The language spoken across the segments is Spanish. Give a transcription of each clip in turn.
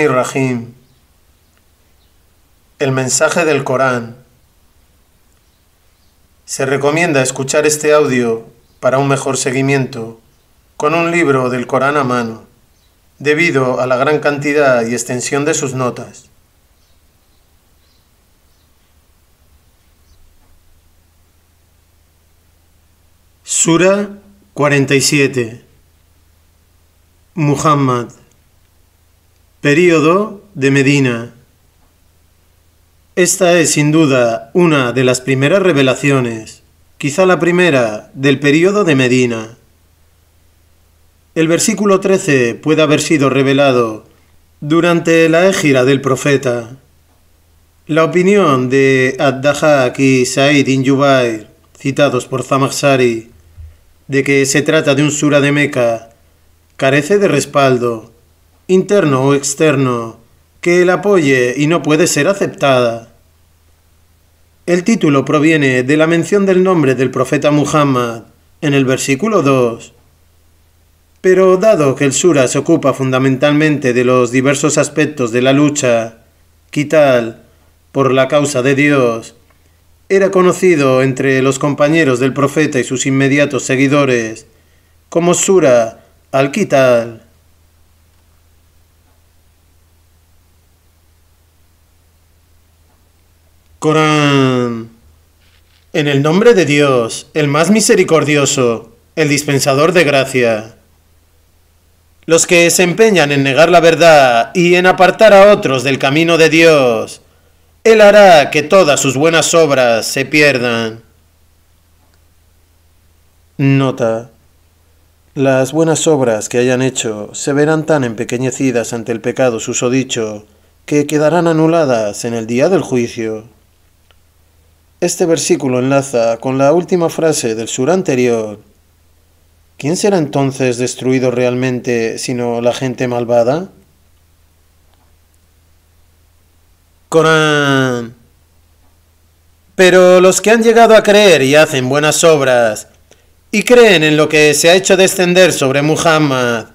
ir-Rahim. El mensaje del Corán. Se recomienda escuchar este audio para un mejor seguimiento con un libro del Corán a mano, debido a la gran cantidad y extensión de sus notas. Sura 47 Muhammad Período de Medina. Esta es sin duda una de las primeras revelaciones, quizá la primera, del período de Medina. El versículo 13 puede haber sido revelado durante la égira del profeta. La opinión de Ad-Dahak y Said in citados por Zamakhshari, de que se trata de un sura de Meca, carece de respaldo interno o externo, que él apoye y no puede ser aceptada. El título proviene de la mención del nombre del profeta Muhammad en el versículo 2. Pero dado que el Sura se ocupa fundamentalmente de los diversos aspectos de la lucha, quital, por la causa de Dios, era conocido entre los compañeros del profeta y sus inmediatos seguidores como Sura al-Quital. Corán. En el nombre de Dios, el más misericordioso, el dispensador de gracia. Los que se empeñan en negar la verdad y en apartar a otros del camino de Dios, Él hará que todas sus buenas obras se pierdan. Nota. Las buenas obras que hayan hecho se verán tan empequeñecidas ante el pecado susodicho que quedarán anuladas en el día del juicio. Este versículo enlaza con la última frase del sur anterior. ¿Quién será entonces destruido realmente sino la gente malvada? Corán. Pero los que han llegado a creer y hacen buenas obras, y creen en lo que se ha hecho descender sobre Muhammad,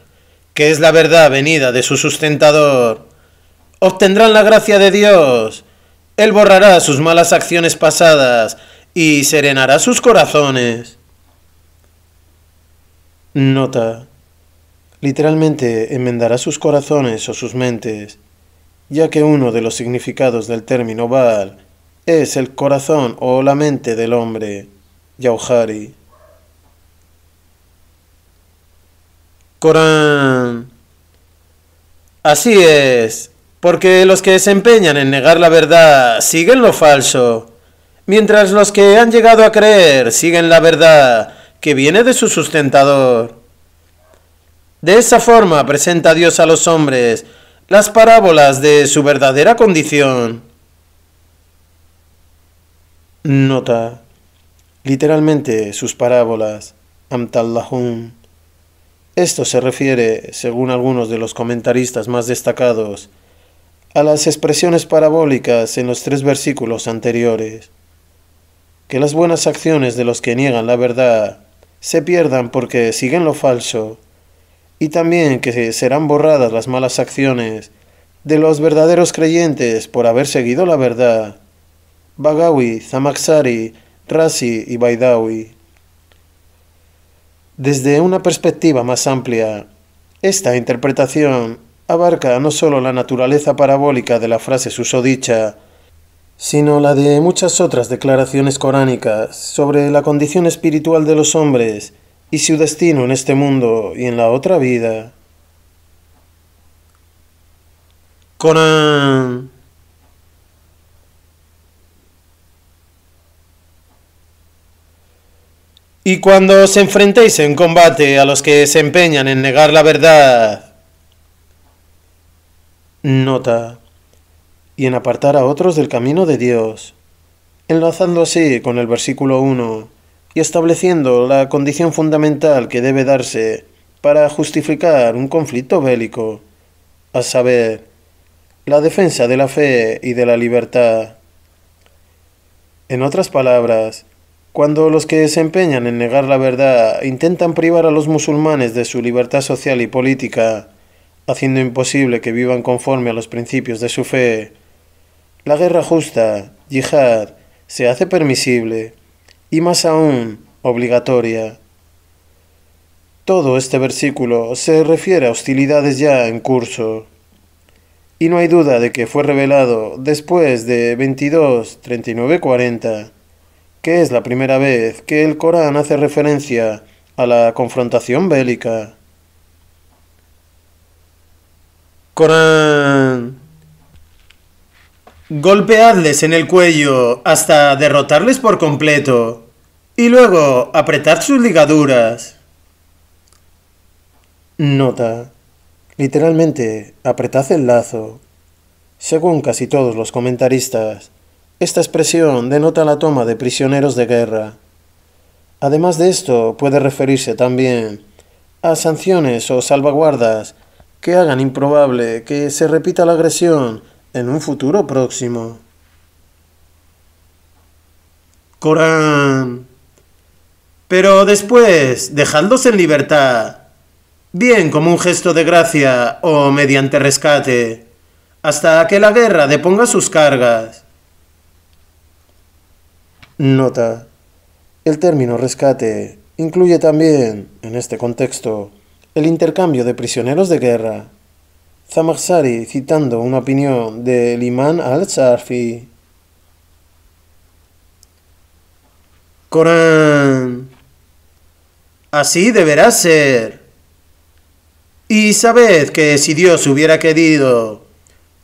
que es la verdad venida de su sustentador, obtendrán la gracia de Dios él borrará sus malas acciones pasadas y serenará sus corazones. Nota. Literalmente enmendará sus corazones o sus mentes, ya que uno de los significados del término Baal es el corazón o la mente del hombre, Yauhari. Corán. Así es, porque los que se empeñan en negar la verdad siguen lo falso, mientras los que han llegado a creer siguen la verdad que viene de su sustentador. De esa forma presenta Dios a los hombres las parábolas de su verdadera condición. Nota. Literalmente sus parábolas, Amtallahum. Esto se refiere, según algunos de los comentaristas más destacados, a las expresiones parabólicas en los tres versículos anteriores. Que las buenas acciones de los que niegan la verdad se pierdan porque siguen lo falso, y también que serán borradas las malas acciones de los verdaderos creyentes por haber seguido la verdad. Bagawi, Zamaksari, Rasi y Baidawi. Desde una perspectiva más amplia, esta interpretación abarca no sólo la naturaleza parabólica de la frase susodicha, sino la de muchas otras declaraciones coránicas sobre la condición espiritual de los hombres y su destino en este mundo y en la otra vida. Corán. Y cuando os enfrentéis en combate a los que se empeñan en negar la verdad, Nota. Y en apartar a otros del camino de Dios, enlazando así con el versículo 1 y estableciendo la condición fundamental que debe darse para justificar un conflicto bélico, a saber, la defensa de la fe y de la libertad. En otras palabras, cuando los que se empeñan en negar la verdad intentan privar a los musulmanes de su libertad social y política, haciendo imposible que vivan conforme a los principios de su fe. La guerra justa, yihad, se hace permisible y más aún obligatoria. Todo este versículo se refiere a hostilidades ya en curso. Y no hay duda de que fue revelado después de 22, 39, 40, que es la primera vez que el Corán hace referencia a la confrontación bélica. Corán. Golpeadles en el cuello hasta derrotarles por completo y luego apretad sus ligaduras. Nota. Literalmente, apretad el lazo. Según casi todos los comentaristas, esta expresión denota la toma de prisioneros de guerra. Además de esto, puede referirse también a sanciones o salvaguardas que hagan improbable que se repita la agresión en un futuro próximo. Corán. Pero después, dejadlos en libertad, bien como un gesto de gracia o mediante rescate, hasta que la guerra deponga sus cargas. Nota. El término rescate incluye también, en este contexto, el intercambio de prisioneros de guerra. Zamarsari citando una opinión del imán al sharfi Corán. Así deberá ser. Y sabed que si Dios hubiera querido,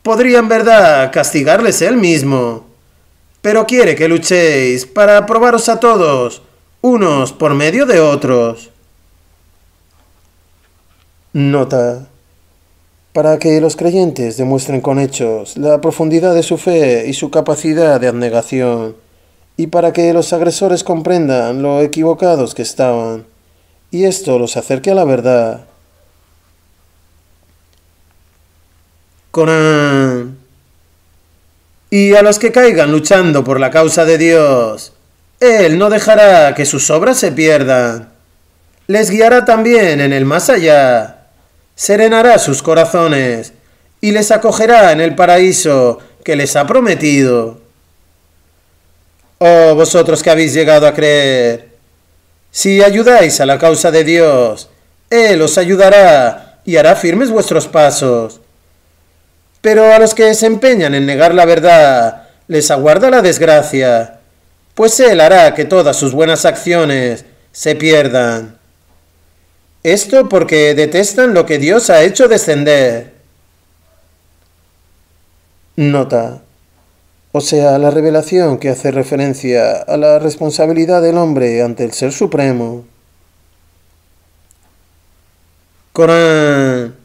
podría en verdad castigarles él mismo. Pero quiere que luchéis para probaros a todos, unos por medio de otros. Nota. Para que los creyentes demuestren con hechos la profundidad de su fe y su capacidad de abnegación, y para que los agresores comprendan lo equivocados que estaban, y esto los acerque a la verdad. Corán. Y a los que caigan luchando por la causa de Dios, Él no dejará que sus obras se pierdan. Les guiará también en el más allá serenará sus corazones y les acogerá en el paraíso que les ha prometido. Oh vosotros que habéis llegado a creer, si ayudáis a la causa de Dios, Él os ayudará y hará firmes vuestros pasos. Pero a los que se empeñan en negar la verdad, les aguarda la desgracia, pues Él hará que todas sus buenas acciones se pierdan. Esto porque detestan lo que Dios ha hecho descender. Nota. O sea, la revelación que hace referencia a la responsabilidad del hombre ante el Ser Supremo. Corán.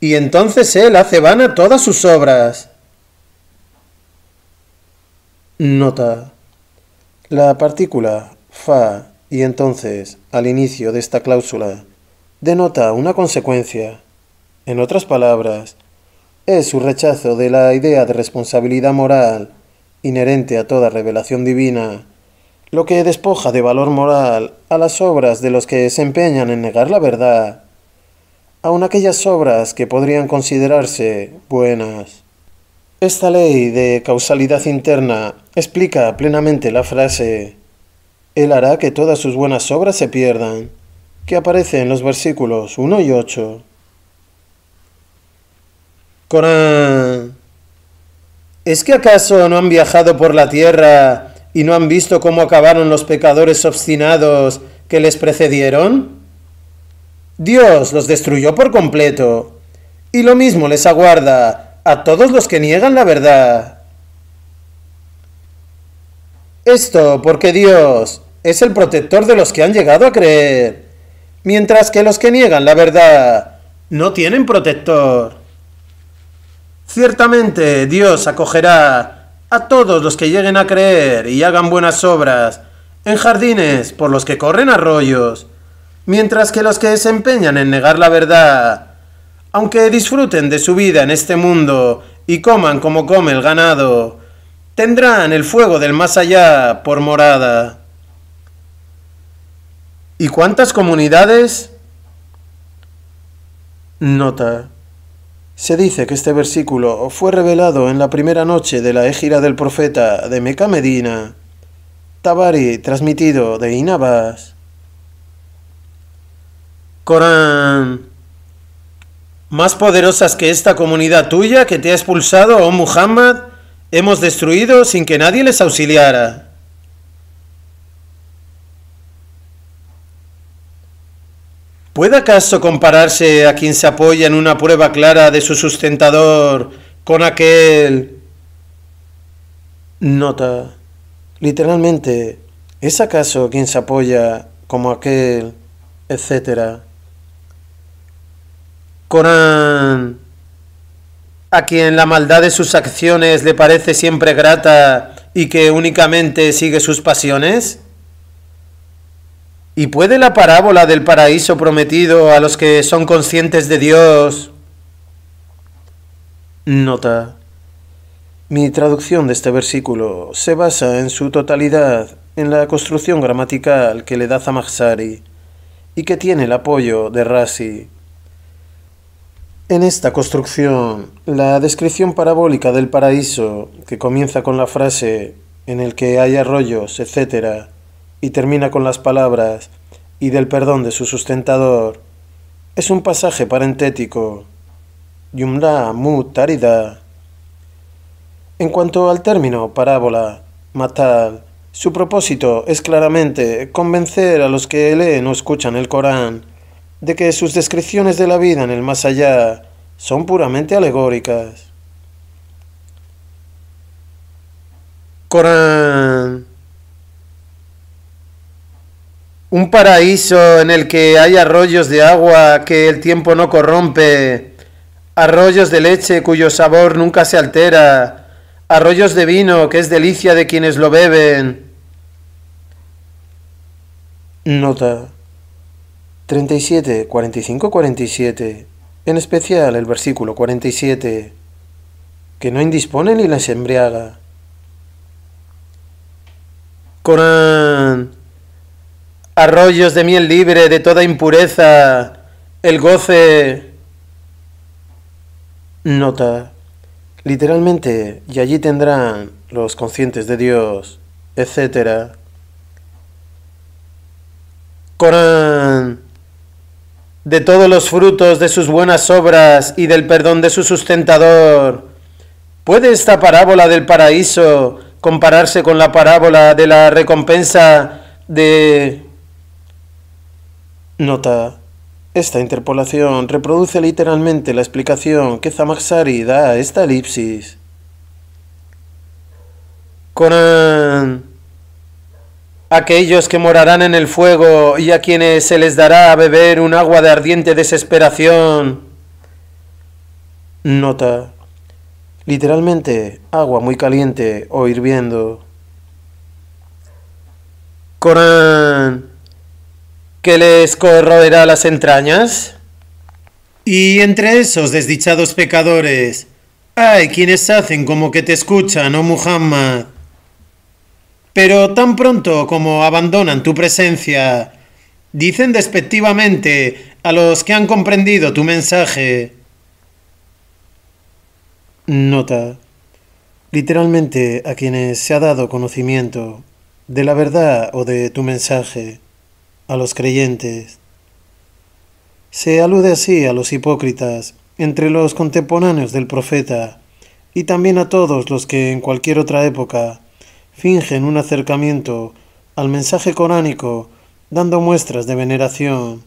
Y entonces él hace vana todas sus obras. Nota. La partícula fa y entonces, al inicio de esta cláusula, denota una consecuencia. En otras palabras, es su rechazo de la idea de responsabilidad moral inherente a toda revelación divina, lo que despoja de valor moral a las obras de los que se empeñan en negar la verdad, aun aquellas obras que podrían considerarse buenas. Esta ley de causalidad interna explica plenamente la frase él hará que todas sus buenas obras se pierdan, que aparece en los versículos 1 y 8. Corán, ¿es que acaso no han viajado por la tierra y no han visto cómo acabaron los pecadores obstinados que les precedieron? Dios los destruyó por completo, y lo mismo les aguarda a todos los que niegan la verdad. Esto porque Dios es el protector de los que han llegado a creer, mientras que los que niegan la verdad no tienen protector. Ciertamente Dios acogerá a todos los que lleguen a creer y hagan buenas obras en jardines por los que corren arroyos, mientras que los que se empeñan en negar la verdad, aunque disfruten de su vida en este mundo y coman como come el ganado, tendrán el fuego del más allá por morada. ¿Y cuántas comunidades? Nota. Se dice que este versículo fue revelado en la primera noche de la égira del profeta de Meca Medina, Tabari transmitido de Inabas. Corán. Más poderosas que esta comunidad tuya que te ha expulsado, oh Muhammad, hemos destruido sin que nadie les auxiliara. ¿Puede acaso compararse a quien se apoya en una prueba clara de su sustentador con aquel... Nota. Literalmente, ¿es acaso quien se apoya como aquel, etcétera? Corán, a quien la maldad de sus acciones le parece siempre grata y que únicamente sigue sus pasiones? ¿Y puede la parábola del paraíso prometido a los que son conscientes de Dios? Nota. Mi traducción de este versículo se basa en su totalidad en la construcción gramatical que le da Zamaxari y que tiene el apoyo de Rasi. En esta construcción, la descripción parabólica del paraíso, que comienza con la frase en el que hay arroyos, etc., y termina con las palabras y del perdón de su sustentador. Es un pasaje parentético. Yumla mu tarida. En cuanto al término parábola, matal, su propósito es claramente convencer a los que leen o escuchan el Corán de que sus descripciones de la vida en el más allá son puramente alegóricas. Corán Un paraíso en el que hay arroyos de agua que el tiempo no corrompe, arroyos de leche cuyo sabor nunca se altera, arroyos de vino que es delicia de quienes lo beben. Nota 37, 45, 47, en especial el versículo 47, que no indispone ni la embriaga. Corán arroyos de miel libre de toda impureza, el goce... Nota. Literalmente, y allí tendrán los conscientes de Dios, etc. Corán, de todos los frutos de sus buenas obras y del perdón de su sustentador, ¿puede esta parábola del paraíso compararse con la parábola de la recompensa de Nota. Esta interpolación reproduce literalmente la explicación que Zamaxari da a esta elipsis. Corán. Aquellos que morarán en el fuego y a quienes se les dará a beber un agua de ardiente desesperación. Nota. Literalmente, agua muy caliente o hirviendo. Corán que les corroerá las entrañas? Y entre esos desdichados pecadores, hay quienes hacen como que te escuchan, oh Muhammad. Pero tan pronto como abandonan tu presencia, dicen despectivamente a los que han comprendido tu mensaje. Nota. Literalmente a quienes se ha dado conocimiento de la verdad o de tu mensaje a los creyentes. Se alude así a los hipócritas entre los contemporáneos del profeta y también a todos los que en cualquier otra época fingen un acercamiento al mensaje coránico dando muestras de veneración,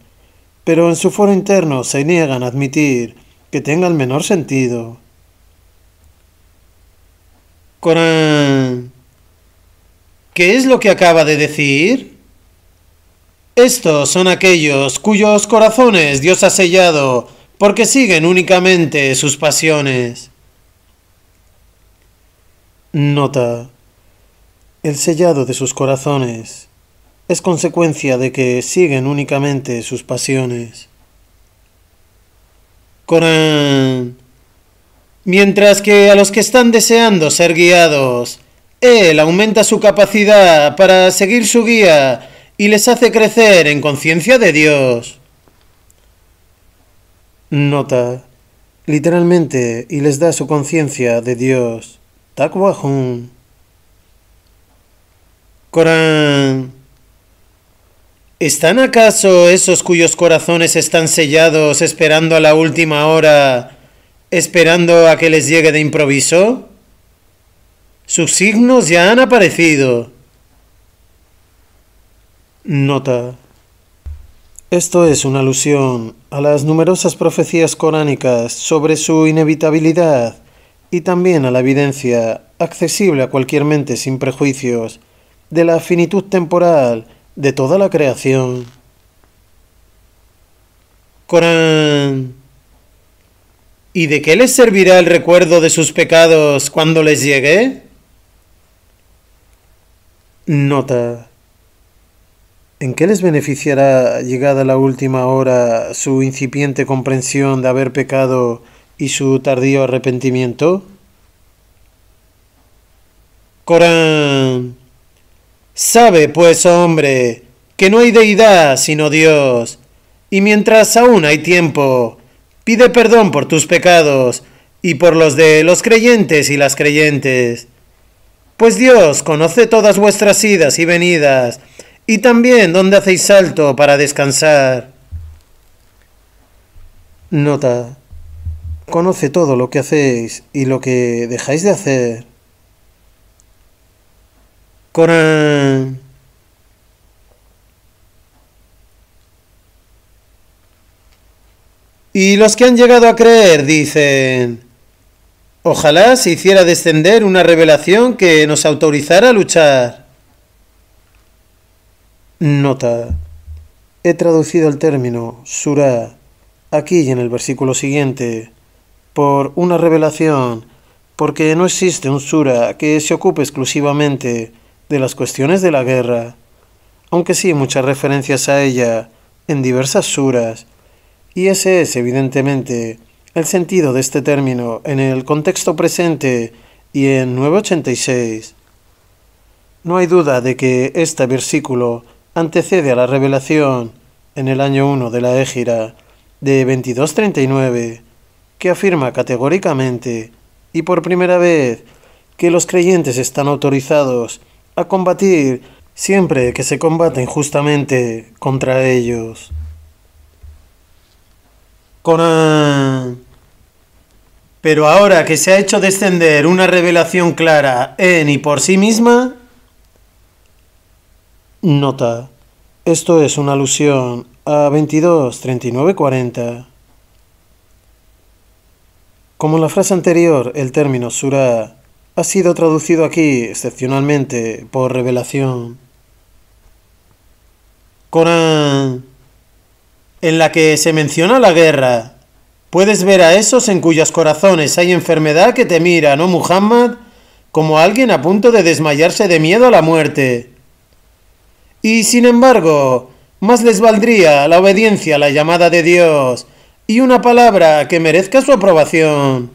pero en su foro interno se niegan a admitir que tenga el menor sentido. Corán. ¿Qué es lo que acaba de decir? Estos son aquellos cuyos corazones Dios ha sellado, porque siguen únicamente sus pasiones. Nota. El sellado de sus corazones es consecuencia de que siguen únicamente sus pasiones. Corán. Mientras que a los que están deseando ser guiados, Él aumenta su capacidad para seguir su guía y les hace crecer en conciencia de Dios. Nota, literalmente, y les da su conciencia de Dios. Takwa Corán. ¿Están acaso esos cuyos corazones están sellados esperando a la última hora, esperando a que les llegue de improviso? Sus signos ya han aparecido. Nota. Esto es una alusión a las numerosas profecías coránicas sobre su inevitabilidad y también a la evidencia, accesible a cualquier mente sin prejuicios, de la finitud temporal de toda la creación. Corán. ¿Y de qué les servirá el recuerdo de sus pecados cuando les llegue? Nota. ¿En qué les beneficiará, llegada la última hora, su incipiente comprensión de haber pecado y su tardío arrepentimiento? Corán. Sabe, pues, hombre, que no hay deidad sino Dios, y mientras aún hay tiempo, pide perdón por tus pecados y por los de los creyentes y las creyentes. Pues Dios conoce todas vuestras idas y venidas, y también, ¿dónde hacéis salto para descansar? Nota. Conoce todo lo que hacéis y lo que dejáis de hacer. Corán. Y los que han llegado a creer dicen, ojalá se hiciera descender una revelación que nos autorizara a luchar. Nota. He traducido el término surah aquí y en el versículo siguiente por una revelación, porque no existe un sura que se ocupe exclusivamente de las cuestiones de la guerra, aunque sí muchas referencias a ella en diversas suras, y ese es evidentemente el sentido de este término en el contexto presente y en 986. No hay duda de que este versículo antecede a la revelación en el año 1 de la Égira de 2239, que afirma categóricamente y por primera vez que los creyentes están autorizados a combatir siempre que se combate injustamente contra ellos. Corán. Pero ahora que se ha hecho descender una revelación clara en y por sí misma, Nota. Esto es una alusión a 22, 39, Como en la frase anterior, el término sura ha sido traducido aquí excepcionalmente por revelación. Corán, en la que se menciona la guerra. Puedes ver a esos en cuyos corazones hay enfermedad que te mira, ¿no, Muhammad? Como alguien a punto de desmayarse de miedo a la muerte. Y sin embargo, más les valdría la obediencia a la llamada de Dios y una palabra que merezca su aprobación.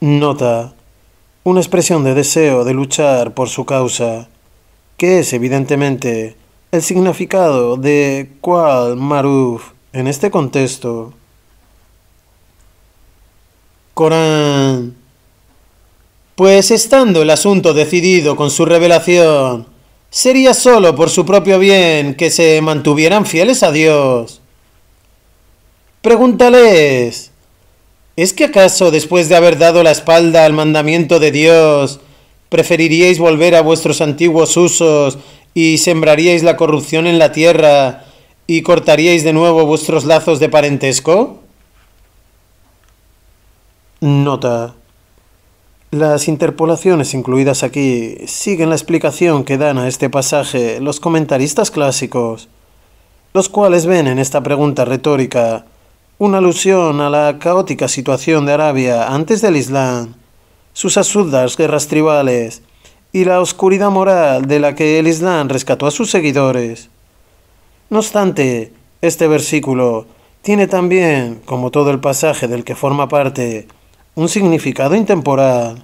Nota. Una expresión de deseo de luchar por su causa, que es evidentemente el significado de cual maruf en este contexto. Corán. Pues estando el asunto decidido con su revelación, sería solo por su propio bien que se mantuvieran fieles a Dios. Pregúntales, ¿es que acaso después de haber dado la espalda al mandamiento de Dios, preferiríais volver a vuestros antiguos usos y sembraríais la corrupción en la tierra y cortaríais de nuevo vuestros lazos de parentesco? Nota. Las interpolaciones incluidas aquí siguen la explicación que dan a este pasaje los comentaristas clásicos, los cuales ven en esta pregunta retórica una alusión a la caótica situación de Arabia antes del Islam, sus absurdas guerras tribales y la oscuridad moral de la que el Islam rescató a sus seguidores. No obstante, este versículo tiene también, como todo el pasaje del que forma parte, un significado intemporal.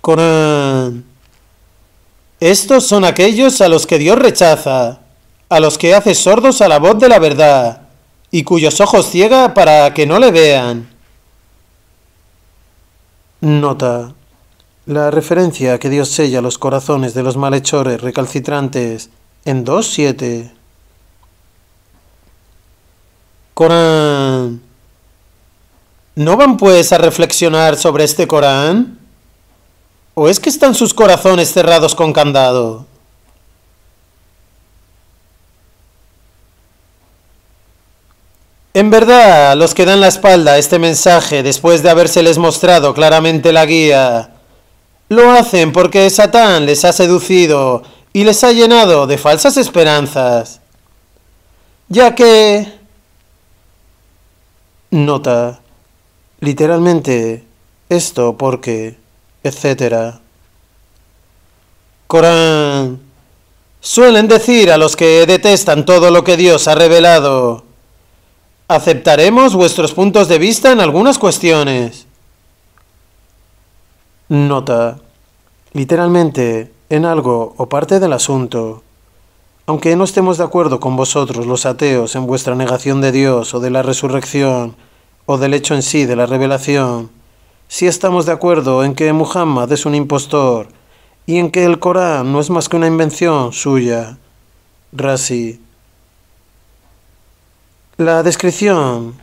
Corán. Estos son aquellos a los que Dios rechaza, a los que hace sordos a la voz de la verdad, y cuyos ojos ciega para que no le vean. Nota. La referencia a que Dios sella los corazones de los malhechores recalcitrantes en 2.7. Corán. ¿No van pues a reflexionar sobre este Corán? ¿O es que están sus corazones cerrados con candado? En verdad, los que dan la espalda a este mensaje después de habérseles mostrado claramente la guía, lo hacen porque Satán les ha seducido y les ha llenado de falsas esperanzas, ya que... Nota literalmente esto porque, etc. Corán. Suelen decir a los que detestan todo lo que Dios ha revelado, aceptaremos vuestros puntos de vista en algunas cuestiones. Nota. Literalmente, en algo o parte del asunto. Aunque no estemos de acuerdo con vosotros los ateos en vuestra negación de Dios o de la resurrección, o del hecho en sí de la revelación, si estamos de acuerdo en que Muhammad es un impostor y en que el Corán no es más que una invención suya. Razi. La descripción.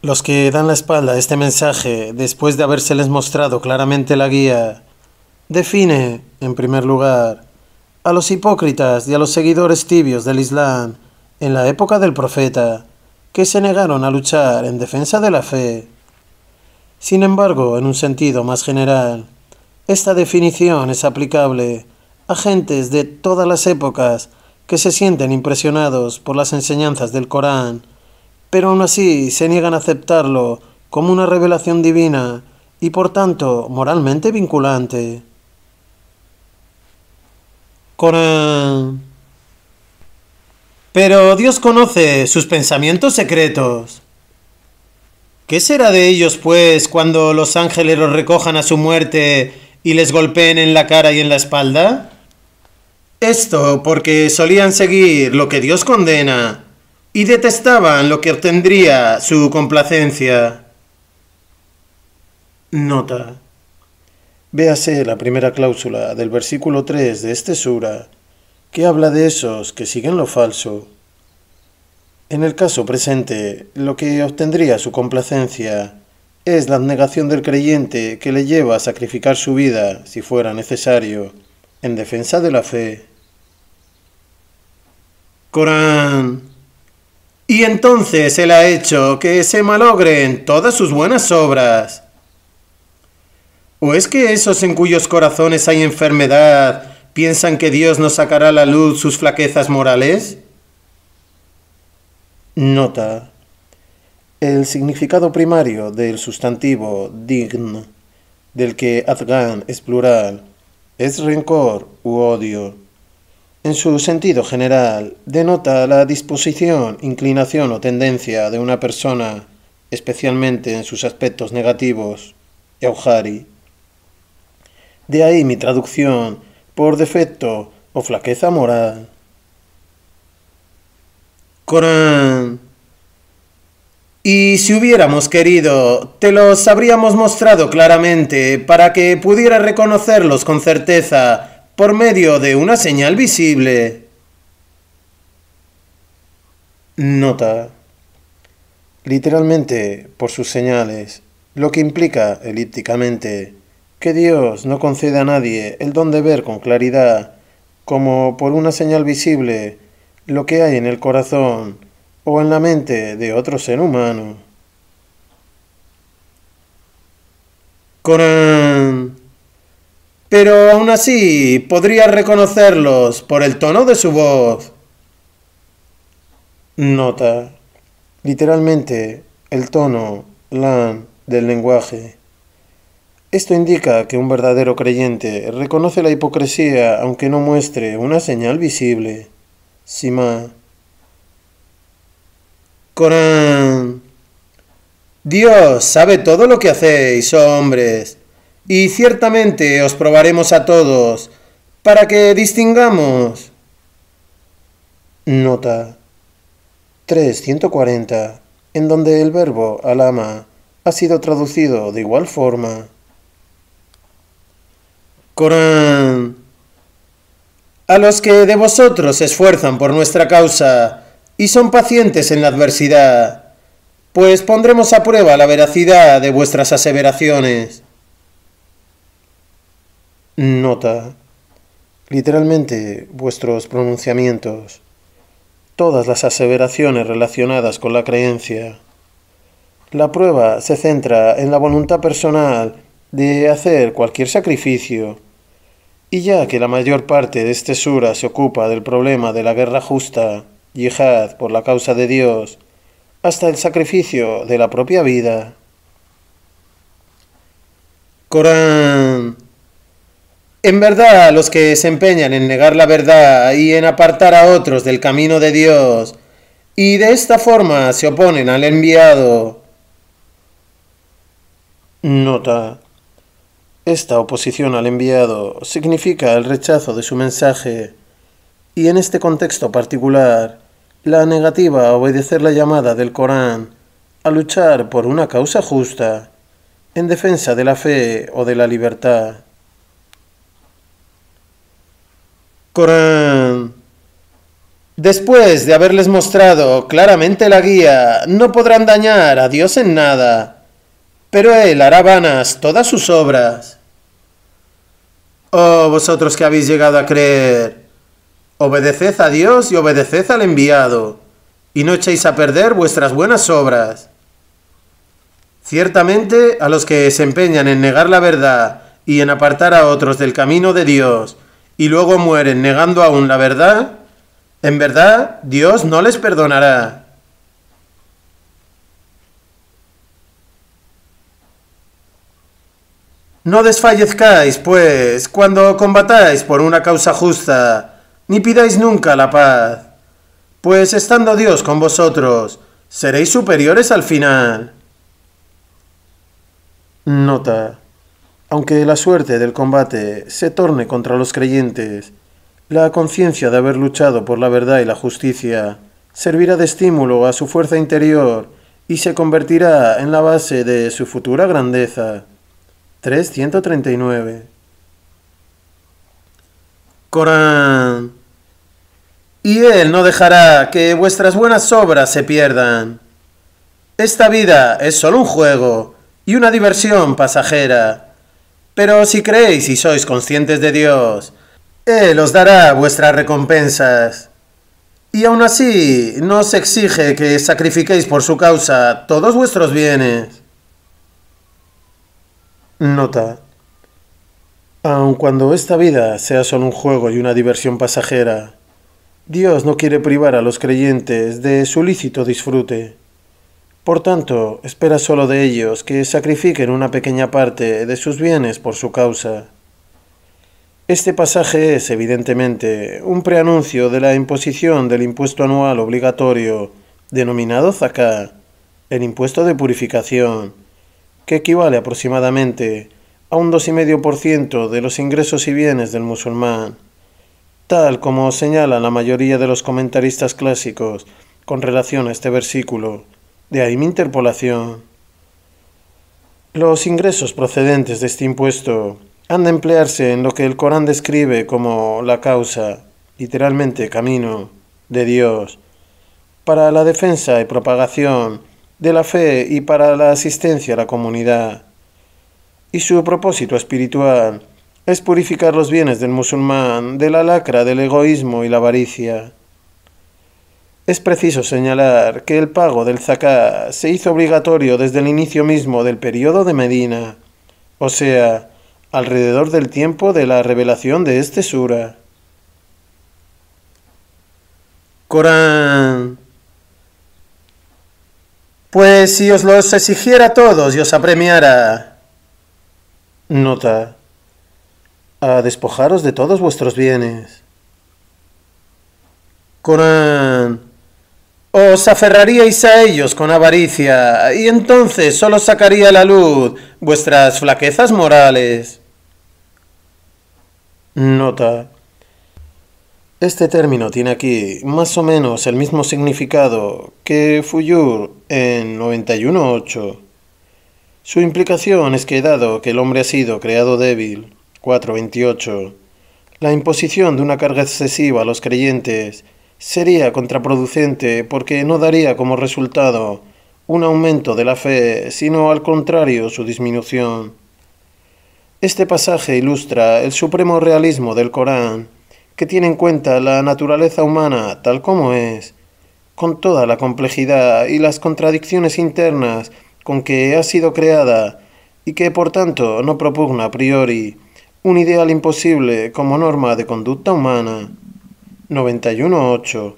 Los que dan la espalda a este mensaje después de habérseles mostrado claramente la guía, define, en primer lugar, a los hipócritas y a los seguidores tibios del Islam en la época del profeta que se negaron a luchar en defensa de la fe. Sin embargo, en un sentido más general, esta definición es aplicable a gentes de todas las épocas que se sienten impresionados por las enseñanzas del Corán, pero aún así se niegan a aceptarlo como una revelación divina y por tanto moralmente vinculante. Corán pero Dios conoce sus pensamientos secretos. ¿Qué será de ellos, pues, cuando los ángeles los recojan a su muerte y les golpeen en la cara y en la espalda? Esto porque solían seguir lo que Dios condena y detestaban lo que obtendría su complacencia. Nota. Véase la primera cláusula del versículo 3 de este sura ¿Qué habla de esos que siguen lo falso, en el caso presente, lo que obtendría su complacencia es la abnegación del creyente que le lleva a sacrificar su vida, si fuera necesario, en defensa de la fe. Corán. Y entonces Él ha hecho que se malogren todas sus buenas obras. ¿O es que esos en cuyos corazones hay enfermedad ¿Piensan que Dios nos sacará a la luz sus flaquezas morales? Nota. El significado primario del sustantivo dign, del que afgan es plural, es rencor u odio. En su sentido general, denota la disposición, inclinación o tendencia de una persona, especialmente en sus aspectos negativos, Euhari. De ahí mi traducción por defecto o flaqueza moral. Corán. Y si hubiéramos querido, te los habríamos mostrado claramente para que pudiera reconocerlos con certeza por medio de una señal visible. Nota. Literalmente por sus señales, lo que implica elípticamente que Dios no conceda a nadie el don de ver con claridad, como por una señal visible, lo que hay en el corazón o en la mente de otro ser humano. Corán. Pero aún así podría reconocerlos por el tono de su voz. Nota. Literalmente, el tono, lan, del lenguaje. Esto indica que un verdadero creyente reconoce la hipocresía aunque no muestre una señal visible. Sima. Corán. Dios sabe todo lo que hacéis, hombres, y ciertamente os probaremos a todos para que distingamos. Nota 340, en donde el verbo alama ha sido traducido de igual forma. Corán. A los que de vosotros se esfuerzan por nuestra causa y son pacientes en la adversidad, pues pondremos a prueba la veracidad de vuestras aseveraciones. Nota. Literalmente, vuestros pronunciamientos. Todas las aseveraciones relacionadas con la creencia. La prueba se centra en la voluntad personal de hacer cualquier sacrificio. Y ya que la mayor parte de este sura se ocupa del problema de la guerra justa, yihad por la causa de Dios, hasta el sacrificio de la propia vida. Corán. En verdad, los que se empeñan en negar la verdad y en apartar a otros del camino de Dios, y de esta forma se oponen al enviado. Nota. Esta oposición al enviado significa el rechazo de su mensaje y en este contexto particular la negativa a obedecer la llamada del Corán a luchar por una causa justa en defensa de la fe o de la libertad. Corán. Después de haberles mostrado claramente la guía, no podrán dañar a Dios en nada pero él hará vanas todas sus obras. Oh, vosotros que habéis llegado a creer, obedeced a Dios y obedeced al enviado, y no echéis a perder vuestras buenas obras. Ciertamente a los que se empeñan en negar la verdad y en apartar a otros del camino de Dios, y luego mueren negando aún la verdad, en verdad Dios no les perdonará. No desfallezcáis, pues, cuando combatáis por una causa justa, ni pidáis nunca la paz, pues estando Dios con vosotros, seréis superiores al final. Nota. Aunque la suerte del combate se torne contra los creyentes, la conciencia de haber luchado por la verdad y la justicia servirá de estímulo a su fuerza interior y se convertirá en la base de su futura grandeza. 339. Corán. Y Él no dejará que vuestras buenas obras se pierdan. Esta vida es solo un juego y una diversión pasajera. Pero si creéis y sois conscientes de Dios, Él os dará vuestras recompensas. Y aún así, no os exige que sacrifiquéis por su causa todos vuestros bienes. Nota. Aun cuando esta vida sea solo un juego y una diversión pasajera, Dios no quiere privar a los creyentes de su lícito disfrute. Por tanto, espera solo de ellos que sacrifiquen una pequeña parte de sus bienes por su causa. Este pasaje es, evidentemente, un preanuncio de la imposición del impuesto anual obligatorio, denominado Zakat, el impuesto de purificación, que equivale aproximadamente a un 2,5% de los ingresos y bienes del musulmán, tal como señala la mayoría de los comentaristas clásicos con relación a este versículo. De ahí mi interpolación. Los ingresos procedentes de este impuesto han de emplearse en lo que el Corán describe como la causa, literalmente camino, de Dios, para la defensa y propagación de la fe y para la asistencia a la comunidad. Y su propósito espiritual es purificar los bienes del musulmán de la lacra del egoísmo y la avaricia. Es preciso señalar que el pago del zakat se hizo obligatorio desde el inicio mismo del periodo de Medina, o sea, alrededor del tiempo de la revelación de este sura. Corán pues si os los exigiera todos y os apremiara. Nota. A despojaros de todos vuestros bienes. Corán. Os aferraríais a ellos con avaricia, y entonces solo sacaría a la luz vuestras flaquezas morales. Nota. Este término tiene aquí más o menos el mismo significado que Fuyur en 91.8. Su implicación es que dado que el hombre ha sido creado débil, 4.28, la imposición de una carga excesiva a los creyentes sería contraproducente porque no daría como resultado un aumento de la fe, sino al contrario su disminución. Este pasaje ilustra el supremo realismo del Corán, que tiene en cuenta la naturaleza humana tal como es, con toda la complejidad y las contradicciones internas con que ha sido creada y que por tanto no propugna a priori un ideal imposible como norma de conducta humana. 91.8.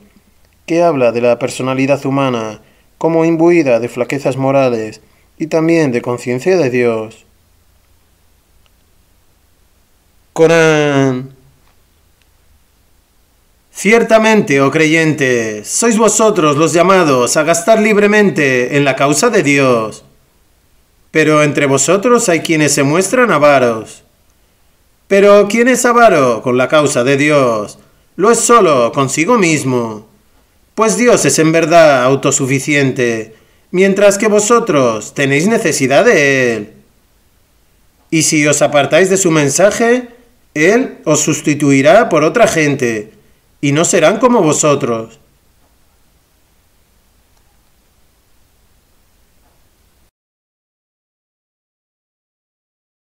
que habla de la personalidad humana como imbuida de flaquezas morales y también de conciencia de Dios. Corán Ciertamente, oh creyente, sois vosotros los llamados a gastar libremente en la causa de Dios. Pero entre vosotros hay quienes se muestran avaros. Pero quien es avaro con la causa de Dios, lo es solo consigo mismo. Pues Dios es en verdad autosuficiente, mientras que vosotros tenéis necesidad de Él. Y si os apartáis de su mensaje, Él os sustituirá por otra gente y no serán como vosotros,